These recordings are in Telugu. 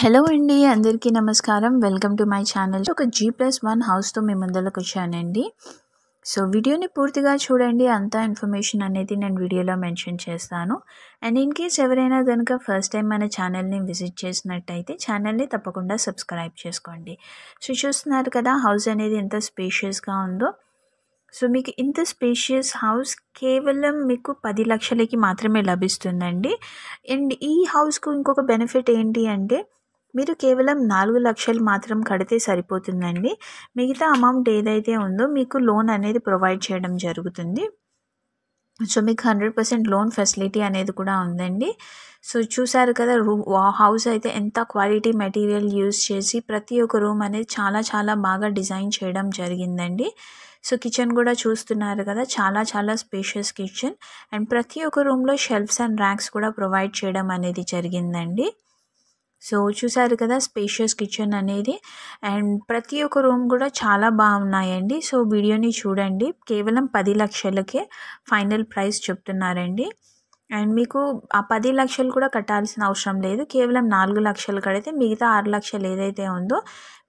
హలో అండి అందరికీ నమస్కారం వెల్కమ్ టు మై ఛానల్ ఒక జీ ప్లస్ వన్ హౌస్తో మీ ముందరకు వచ్చానండి సో వీడియోని పూర్తిగా చూడండి అంతా ఇన్ఫర్మేషన్ అనేది నేను వీడియోలో మెన్షన్ చేస్తాను అండ్ ఇన్ కేస్ ఎవరైనా కనుక ఫస్ట్ టైం మన ఛానల్ని విజిట్ చేసినట్టయితే ఛానల్ని తప్పకుండా సబ్స్క్రైబ్ చేసుకోండి సో చూస్తున్నారు కదా హౌస్ అనేది ఎంత స్పేషియస్గా ఉందో సో మీకు ఇంత స్పేషియస్ హౌస్ కేవలం మీకు పది లక్షలకి మాత్రమే లభిస్తుందండి అండ్ ఈ హౌస్కు ఇంకొక బెనిఫిట్ ఏంటి అంటే మీరు కేవలం నాలుగు లక్షలు మాత్రం కడితే సరిపోతుందండి మిగతా అమౌంట్ ఏదైతే ఉందో మీకు లోన్ అనేది ప్రొవైడ్ చేయడం జరుగుతుంది సో మీకు హండ్రెడ్ పర్సెంట్ లోన్ ఫెసిలిటీ అనేది కూడా ఉందండి సో చూసారు కదా రూమ్ హౌస్ అయితే ఎంత క్వాలిటీ మెటీరియల్ యూస్ చేసి ప్రతి ఒక్క రూమ్ అనేది చాలా చాలా బాగా డిజైన్ చేయడం జరిగిందండి సో కిచెన్ కూడా చూస్తున్నారు కదా చాలా చాలా స్పేషియస్ కిచెన్ అండ్ ప్రతి ఒక్క రూమ్లో షెల్ఫ్స్ అండ్ ర్యాక్స్ కూడా ప్రొవైడ్ చేయడం అనేది జరిగిందండి సో చూసారు కదా స్పేషియస్ కిచెన్ అనేది అండ్ ప్రతి ఒక్క రూమ్ కూడా చాలా బాగున్నాయండి సో వీడియోని చూడండి కేవలం పది లక్షలకే ఫైనల్ ప్రైస్ చెప్తున్నారండి అండ్ మీకు ఆ పది లక్షలు కూడా కట్టాల్సిన అవసరం లేదు కేవలం నాలుగు లక్షలు కడితే మిగతా ఆరు లక్షలు ఏదైతే ఉందో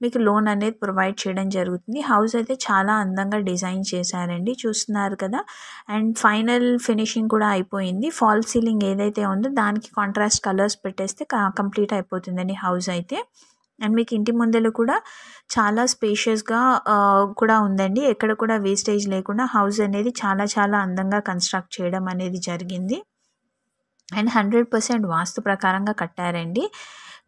మీకు లోన్ అనేది ప్రొవైడ్ చేయడం జరుగుతుంది హౌస్ అయితే చాలా అందంగా డిజైన్ చేశారండి చూస్తున్నారు కదా అండ్ ఫైనల్ ఫినిషింగ్ కూడా అయిపోయింది ఫాల్ సీలింగ్ ఏదైతే ఉందో దానికి కాంట్రాస్ట్ కలర్స్ పెట్టేస్తే కంప్లీట్ అయిపోతుందండి హౌస్ అయితే అండ్ మీకు ఇంటి ముందలు కూడా చాలా స్పేషియస్గా కూడా ఉందండి ఎక్కడ కూడా వేస్టేజ్ లేకుండా హౌస్ అనేది చాలా చాలా అందంగా కన్స్ట్రక్ట్ చేయడం అనేది జరిగింది అండ్ హండ్రెడ్ పర్సెంట్ వాస్తు ప్రకారంగా కట్టారండి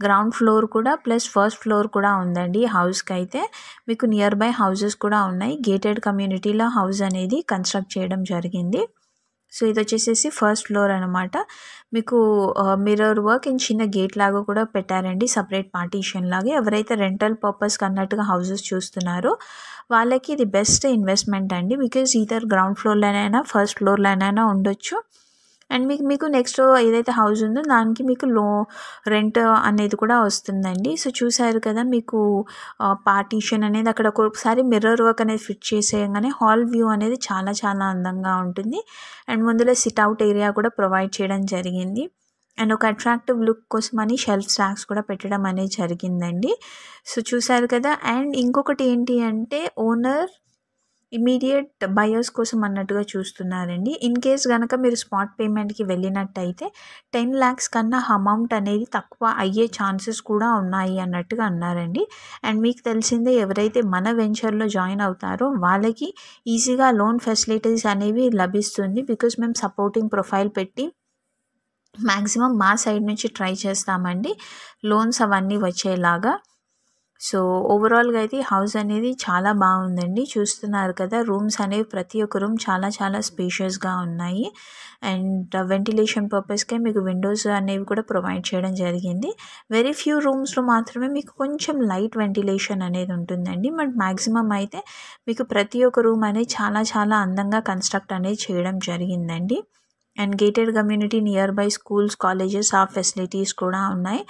గ్రౌండ్ ఫ్లోర్ కూడా ప్లస్ ఫస్ట్ ఫ్లోర్ కూడా ఉందండి హౌస్కి అయితే మీకు నియర్ బై హౌజెస్ కూడా ఉన్నాయి గేటెడ్ కమ్యూనిటీలో హౌస్ అనేది కన్స్ట్రక్ట్ చేయడం జరిగింది సో ఇది వచ్చేసేసి ఫస్ట్ ఫ్లోర్ అనమాట మీకు మిర్రర్ వర్క్ అండ్ చిన్న గేట్ లాగా కూడా పెట్టారండి సపరేట్ పార్టీషన్ లాగా ఎవరైతే రెంటల్ పర్పస్కి అన్నట్టుగా హౌజెస్ చూస్తున్నారో వాళ్ళకి ఇది బెస్ట్ ఇన్వెస్ట్మెంట్ అండి బికాజ్ ఈధర్ గ్రౌండ్ ఫ్లోర్లోనైనా ఫస్ట్ ఫ్లోర్లోనైనా ఉండొచ్చు అండ్ మీకు మీకు నెక్స్ట్ ఏదైతే హౌస్ ఉందో దానికి మీకు లో రెంట్ అనేది కూడా వస్తుందండి సో చూసారు కదా మీకు పార్టీషన్ అనేది అక్కడ ఒకసారి మిర్రర్ వర్క్ అనేది ఫిట్ చేసేయగానే హాల్ వ్యూ అనేది చాలా చాలా అందంగా ఉంటుంది అండ్ ముందులో సిట్అవుట్ ఏరియా కూడా ప్రొవైడ్ చేయడం జరిగింది అండ్ ఒక అట్రాక్టివ్ లుక్ కోసమని షెల్ఫ్ స్టాక్స్ కూడా పెట్టడం అనేది జరిగిందండి సో చూసారు కదా అండ్ ఇంకొకటి ఏంటి అంటే ఓనర్ ఇమీడియట్ బయర్స్ కోసం అన్నట్టుగా చూస్తున్నారండి ఇన్ కేస్ కనుక మీరు స్పాట్ పేమెంట్కి వెళ్ళినట్టయితే టెన్ ల్యాక్స్ కన్నా అమౌంట్ అనేది తక్కువ అయ్యే ఛాన్సెస్ కూడా ఉన్నాయి అన్నట్టుగా అన్నారండి అండ్ మీకు తెలిసిందే ఎవరైతే మన వెంచర్లో జాయిన్ అవుతారో వాళ్ళకి ఈజీగా లోన్ ఫెసిలిటీస్ అనేవి లభిస్తుంది బికాస్ మేము సపోర్టింగ్ ప్రొఫైల్ పెట్టి మ్యాక్సిమం మా సైడ్ నుంచి ట్రై చేస్తామండి లోన్స్ అవన్నీ వచ్చేలాగా సో ఓవరాల్గా అయితే హౌస్ అనేది చాలా బాగుందండి చూస్తున్నారు కదా రూమ్స్ అనేవి ప్రతి ఒక్క రూమ్ చాలా చాలా స్పేషియస్గా ఉన్నాయి అండ్ వెంటిలేషన్ పర్పస్కే మీకు విండోస్ అనేవి కూడా ప్రొవైడ్ చేయడం జరిగింది వెరీ ఫ్యూ రూమ్స్లో మాత్రమే మీకు కొంచెం లైట్ వెంటిలేషన్ అనేది ఉంటుందండి బట్ మ్యాక్సిమం అయితే మీకు ప్రతి ఒక్క రూమ్ అనేది చాలా చాలా అందంగా కన్స్ట్రక్ట్ అనేది చేయడం జరిగిందండి and gated community near by schools colleges ఆ ఫెసిలిటీస్ కూడా ఉన్నాయి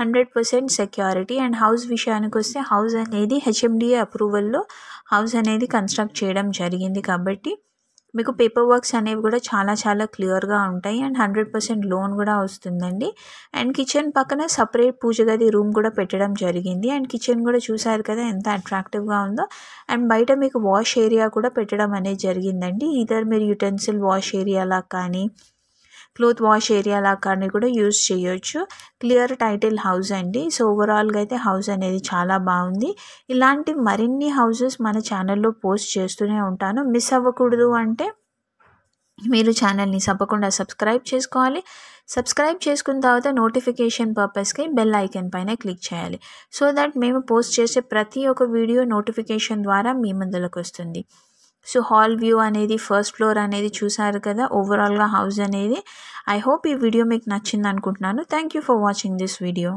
hundred percent security and house విషయానికి వస్తే హౌస్ అనేది హెచ్ఎండిఏ అప్రూవల్లో హౌస్ అనేది కన్స్ట్రక్ట్ చేయడం జరిగింది కాబట్టి మీకు పేపర్ వర్క్స్ అనేవి కూడా చాలా చాలా క్లియర్గా ఉంటాయి అండ్ హండ్రెడ్ పర్సెంట్ లోన్ కూడా వస్తుందండి అండ్ కిచెన్ పక్కన సపరేట్ పూజ గది రూమ్ కూడా పెట్టడం జరిగింది అండ్ కిచెన్ కూడా చూసారు కదా ఎంత అట్రాక్టివ్గా ఉందో అండ్ బయట మీకు వాష్ ఏరియా కూడా పెట్టడం అనేది జరిగిందండి ఇదర్ మీరు యుటెన్సిల్ వాష్ ఏరియాలా కానీ క్లోత్ వాష్ ఏరియా లాగా కానీ కూడా యూజ్ చేయొచ్చు క్లియర్ టైటిల్ హౌస్ అండి సో ఓవరాల్గా అయితే హౌస్ అనేది చాలా బాగుంది ఇలాంటి మరిన్ని హౌజెస్ మన ఛానల్లో పోస్ట్ చేస్తూనే ఉంటాను మిస్ అవ్వకూడదు అంటే మీరు ఛానల్ని తప్పకుండా సబ్స్క్రైబ్ చేసుకోవాలి సబ్స్క్రైబ్ చేసుకున్న తర్వాత నోటిఫికేషన్ పర్పస్కి బెల్ ఐకన్ పైన క్లిక్ చేయాలి సో దట్ మేము పోస్ట్ చేసే ప్రతి ఒక్క వీడియో నోటిఫికేషన్ ద్వారా మీ ముందులకు వస్తుంది సో హాల్ వ్యూ అనేది ఫస్ట్ ఫ్లోర్ అనేది చూసారు కదా ఓవరాల్గా హౌస్ అనేది ఐ హోప్ ఈ వీడియో మీకు నచ్చింది అనుకుంటున్నాను thank you for watching this video